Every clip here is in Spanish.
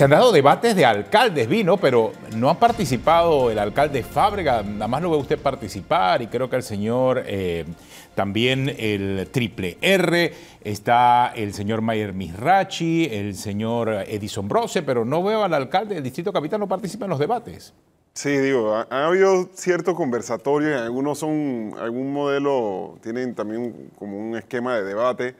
Se han dado debates de alcaldes, vino, pero no ha participado el alcalde Fábrega, nada más no ve usted participar y creo que el señor eh, también el triple R, está el señor Mayer Misrachi, el señor Edison Brose, pero no veo al alcalde del Distrito Capital, no participa en los debates. Sí, digo, ha, ha habido cierto conversatorio, algunos son, algún modelo, tienen también como un esquema de debate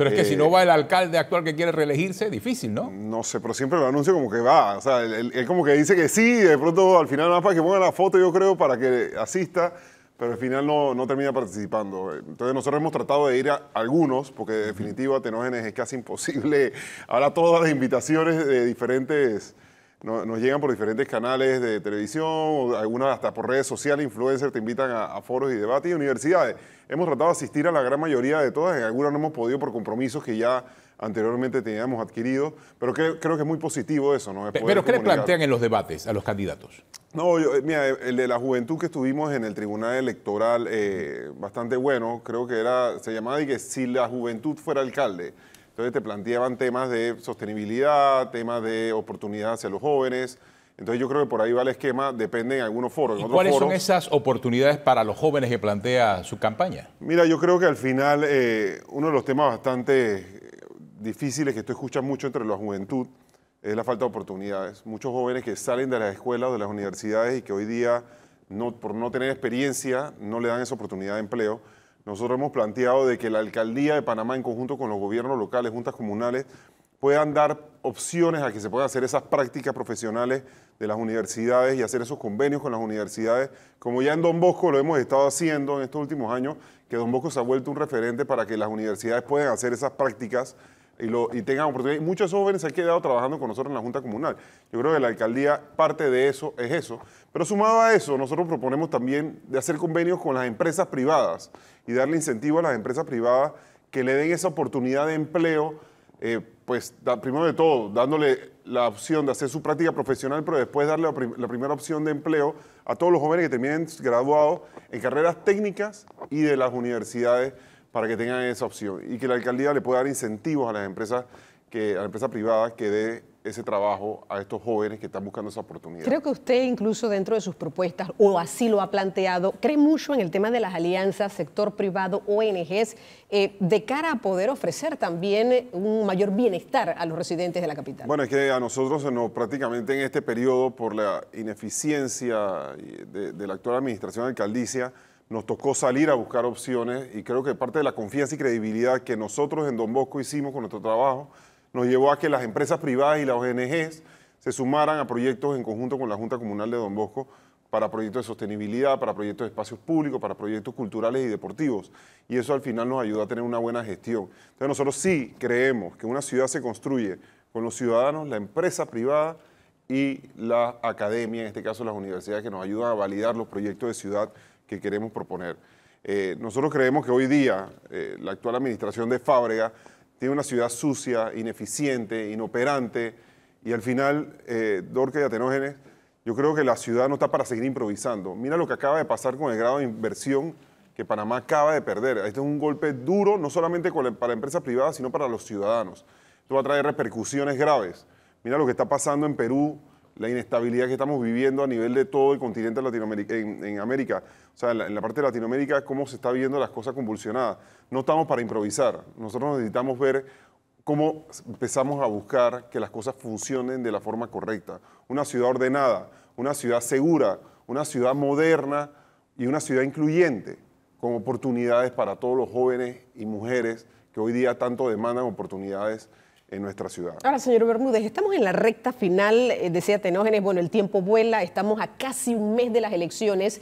pero es que si no eh, va el alcalde actual que quiere reelegirse, difícil, ¿no? No sé, pero siempre lo anuncio como que va. O sea, él, como que dice que sí, de pronto al final nada más para que ponga la foto, yo creo, para que asista, pero al final no, termina participando. Entonces nosotros hemos tratado de ir a algunos, porque de definitiva Tenógenes es casi imposible. Ahora todas las invitaciones de diferentes nos llegan por diferentes canales de televisión, algunas hasta por redes sociales, influencers te invitan a, foros y debates y universidades. Hemos tratado de asistir a la gran mayoría de todas, en algunas no hemos podido por compromisos que ya anteriormente teníamos adquirido, pero creo que es muy positivo eso. ¿Pero qué le plantean en los debates a los candidatos? No, eh, mira, el de la juventud que estuvimos en el Tribunal Electoral, eh, bastante bueno, creo que era, se llamaba y que si la juventud fuera alcalde. Entonces te planteaban temas de sostenibilidad, temas de oportunidad hacia los jóvenes. Entonces yo creo que por ahí va el esquema, depende en algunos foros. ¿Cuáles son esas oportunidades para los jóvenes que plantea su campaña? Mira, yo creo que al final eh, uno de los temas bastante eh, difíciles que tú escuchas mucho entre la juventud es la falta de oportunidades. Muchos jóvenes que salen de las escuelas o de las universidades y que hoy día, por no tener experiencia, no le dan esa oportunidad de empleo. Nosotros hemos planteado de que la alcaldía de Panamá, en conjunto con los gobiernos locales, juntas comunales, puedan dar opciones a que se puedan hacer esas prácticas profesionales de las universidades y hacer esos convenios con las universidades, como ya en Don Bosco lo hemos estado haciendo en estos últimos años, que Don Bosco se ha vuelto un referente para que las universidades puedan hacer esas prácticas y, tengan oportunidad. muchos jóvenes se han quedado trabajando con nosotros en la Junta Comunal. Yo creo que la alcaldía, parte de eso es eso. Pero sumado a eso, nosotros proponemos también de hacer convenios con las empresas privadas y darle incentivo a las empresas privadas que le den esa oportunidad de empleo, eh, pues primero de todo, dándole la opción de hacer su práctica profesional, pero después darle la, primera opción de empleo a todos los jóvenes que terminen graduados en carreras técnicas y de las universidades para que tengan esa opción y que la alcaldía le pueda dar incentivos a las empresas, que, a las empresas privadas que dé ese trabajo a estos jóvenes que están buscando esa oportunidad. Creo que usted incluso dentro de sus propuestas, o así lo ha planteado, cree mucho en el tema de las alianzas, sector privado, ONGs, eh, de cara a poder ofrecer también un mayor bienestar a los residentes de la capital. Bueno, es que a nosotros prácticamente en este periodo, por la ineficiencia de, de la actual administración alcaldicia, nos tocó salir a buscar opciones y creo que parte de la confianza y credibilidad que nosotros en Don Bosco hicimos con nuestro trabajo nos llevó a que las empresas privadas y las ONGs se sumaran a proyectos en conjunto con la Junta Comunal de Don Bosco para proyectos de sostenibilidad, para proyectos de espacios públicos, para proyectos culturales y deportivos. Y eso al final nos ayuda a tener una buena gestión. Entonces nosotros sí creemos que una ciudad se construye con los ciudadanos, la empresa privada y la academia, en este caso las universidades, que nos ayudan a validar los proyectos de ciudad que queremos proponer. Eh, nosotros creemos que hoy día eh, la actual administración de Fábrega tiene una ciudad sucia, ineficiente, inoperante, y al final, eh, Dorque Dorca y Atenógenes, yo creo que la ciudad no está para seguir improvisando. Mira lo que acaba de pasar con el grado de inversión que Panamá acaba de perder. Este es un golpe duro, no solamente para empresas privadas, sino para los ciudadanos. Esto va a traer repercusiones graves. Mira lo que está pasando en Perú la inestabilidad que estamos viviendo a nivel de todo el continente en, América, o sea, en la, parte de Latinoamérica, cómo se está viendo las cosas convulsionadas. No estamos para improvisar, nosotros necesitamos ver cómo empezamos a buscar que las cosas funcionen de la forma correcta. Una ciudad ordenada, una ciudad segura, una ciudad moderna y una ciudad incluyente, con oportunidades para todos los jóvenes y mujeres que hoy día tanto demandan oportunidades en nuestra ciudad. Ahora, señor Bermúdez, estamos en la recta final, eh, decía Tenógenes, bueno, el tiempo vuela, estamos a casi un mes de las elecciones.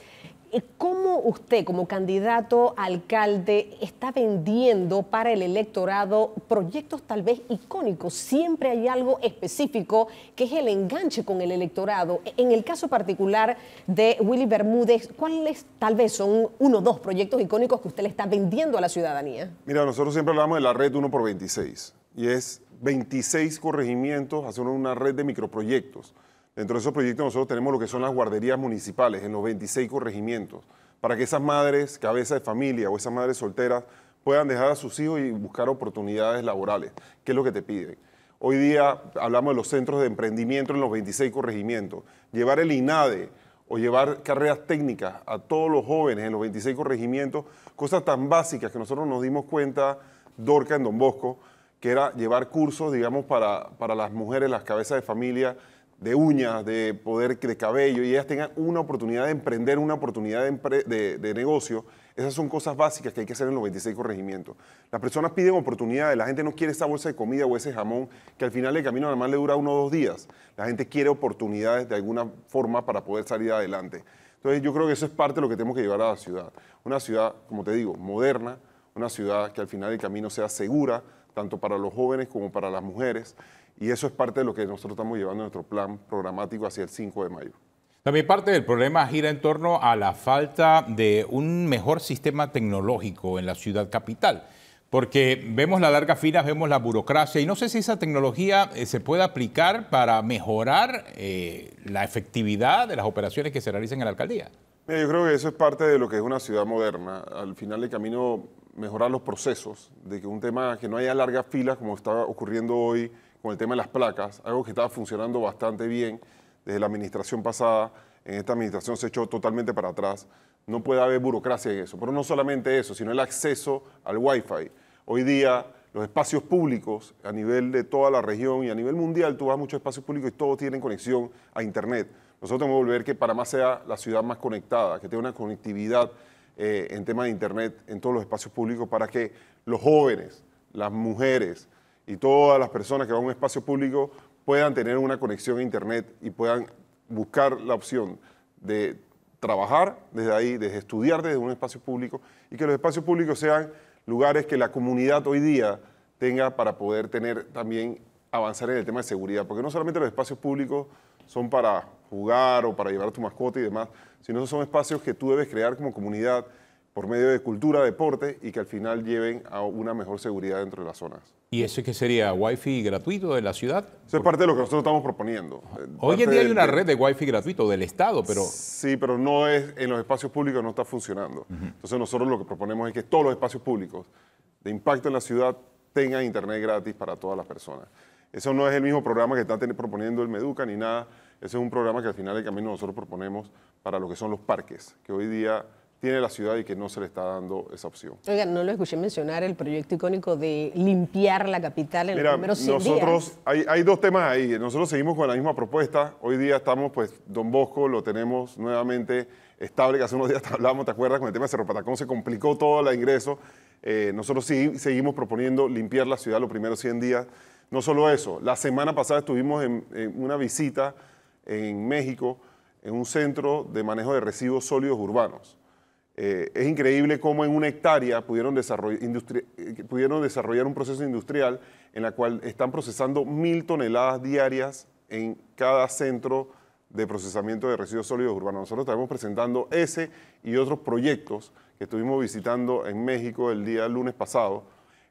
Eh, ¿Cómo usted, como candidato alcalde, está vendiendo para el electorado proyectos tal vez icónicos? Siempre hay algo específico que es el enganche con el electorado. En el caso particular de Willy Bermúdez, ¿cuáles tal vez son uno o dos proyectos icónicos que usted le está vendiendo a la ciudadanía? Mira, nosotros siempre hablamos de la red 1 por 26 y es 26 corregimientos, hacer una red de microproyectos. Dentro de esos proyectos nosotros tenemos lo que son las guarderías municipales en los 26 corregimientos, para que esas madres, cabeza de familia o esas madres solteras puedan dejar a sus hijos y buscar oportunidades laborales, que es lo que te piden. Hoy día hablamos de los centros de emprendimiento en los 26 corregimientos. Llevar el INADE o llevar carreras técnicas a todos los jóvenes en los 26 corregimientos, cosas tan básicas que nosotros nos dimos cuenta, Dorca en Don Bosco, que era llevar cursos, digamos, para, para las mujeres, las cabezas de familia, de uñas, de poder de cabello, y ellas tengan una oportunidad de emprender, una oportunidad de, de, negocio. Esas son cosas básicas que hay que hacer en los 26 corregimientos. Las personas piden oportunidades, la gente no quiere esa bolsa de comida o ese jamón que al final del camino nada más le dura uno o dos días. La gente quiere oportunidades de alguna forma para poder salir adelante. Entonces yo creo que eso es parte de lo que tenemos que llevar a la ciudad. Una ciudad, como te digo, moderna, una ciudad que al final del camino sea segura, tanto para los jóvenes como para las mujeres, y eso es parte de lo que nosotros estamos llevando en nuestro plan programático hacia el 5 de mayo. También parte del problema gira en torno a la falta de un mejor sistema tecnológico en la ciudad capital, porque vemos la larga fila, vemos la burocracia y no sé si esa tecnología eh, se puede aplicar para mejorar eh, la efectividad de las operaciones que se realizan en la alcaldía. yo creo que eso es parte de lo que es una ciudad moderna. Al final del camino mejorar los procesos, de que un tema que no haya largas filas como está ocurriendo hoy con el tema de las placas, algo que estaba funcionando bastante bien desde la administración pasada, en esta administración se echó totalmente para atrás. No puede haber burocracia en eso, pero no solamente eso, sino el acceso al Wi-Fi. Hoy día los espacios públicos a nivel de toda la región y a nivel mundial, tú vas a muchos espacios públicos y todos tienen conexión a Internet. Nosotros tenemos que volver que Panamá sea la ciudad más conectada, que tenga una conectividad eh, en tema de Internet en todos los espacios públicos para que los jóvenes, las mujeres y todas las personas que van a un espacio público puedan tener una conexión a Internet y puedan buscar la opción de trabajar desde ahí, de estudiar desde un espacio público y que los espacios públicos sean lugares que la comunidad hoy día tenga para poder tener también avanzar en el tema de seguridad, porque no solamente los espacios públicos son para jugar o para llevar a tu mascota y demás, sino esos son espacios que tú debes crear como comunidad por medio de cultura, deporte y que al final lleven a una mejor seguridad dentro de las zonas. ¿Y eso es que sería wifi gratuito de la ciudad? Eso es parte de lo que nosotros estamos proponiendo. Eh, Hoy en día hay una red de wifi gratuito del Estado, pero... Sí, pero no es, en los espacios públicos no está funcionando. Entonces nosotros lo que proponemos es que todos los espacios públicos de impacto en la ciudad tengan internet gratis para todas las personas. Eso no es el mismo programa que está proponiendo el Meduca ni nada, ese es un programa que al final del camino nosotros proponemos para lo que son los parques, que hoy día tiene la ciudad y que no se le está dando esa opción. Oiga, no lo escuché mencionar el proyecto icónico de limpiar la capital en los primeros 100 nosotros, días. Hay, hay dos temas ahí. Nosotros seguimos con la misma propuesta. Hoy día estamos, pues, Don Bosco lo tenemos nuevamente estable, que hace unos días te hablábamos, ¿te acuerdas? Con el tema de Cerro Patacón se complicó todo el ingreso. Eh, nosotros sí, seguimos proponiendo limpiar la ciudad los primeros 100 días. No solo eso, la semana pasada estuvimos en, en una visita en México en un centro de manejo de residuos sólidos urbanos. Eh, es increíble cómo en una hectárea pudieron, eh, pudieron desarrollar un proceso industrial en la cual están procesando mil toneladas diarias en cada centro de procesamiento de residuos sólidos urbanos. Nosotros estamos presentando ese y otros proyectos que estuvimos visitando en México el día lunes pasado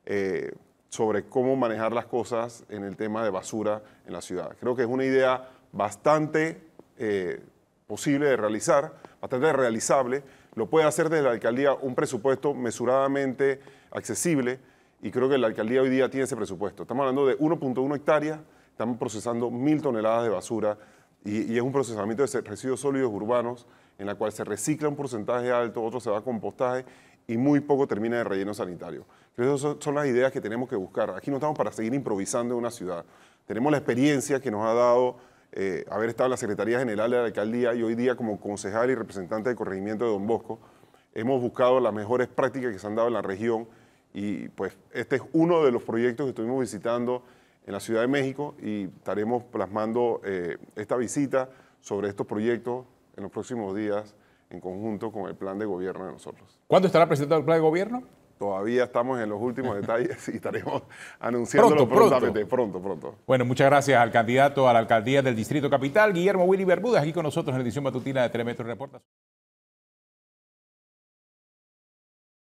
eh, sobre cómo manejar las cosas en el tema de basura en la ciudad. Creo que es una idea bastante eh, posible de realizar, bastante realizable, lo puede hacer desde la alcaldía un presupuesto mesuradamente accesible y creo que la alcaldía hoy día tiene ese presupuesto. Estamos hablando de 1.1 hectáreas, estamos procesando mil toneladas de basura y, es un procesamiento de residuos sólidos urbanos en la cual se recicla un porcentaje alto, otro se va a compostaje y muy poco termina de relleno sanitario. Creo esas son las ideas que tenemos que buscar. Aquí no estamos para seguir improvisando en una ciudad. Tenemos la experiencia que nos ha dado eh, haber estado en la Secretaría General de la Alcaldía y hoy día como concejal y representante del corregimiento de Don Bosco, hemos buscado las mejores prácticas que se han dado en la región y pues este es uno de los proyectos que estuvimos visitando en la Ciudad de México y estaremos plasmando eh, esta visita sobre estos proyectos en los próximos días en conjunto con el plan de gobierno de nosotros. ¿Cuándo estará presentado el plan de gobierno? Todavía estamos en los últimos detalles y estaremos anunciándolo pronto, pronto. pronto, Bueno, muchas gracias al candidato a la alcaldía del Distrito Capital, Guillermo Willy Bermúdez, aquí con nosotros en la edición matutina de Telemetro Reportas.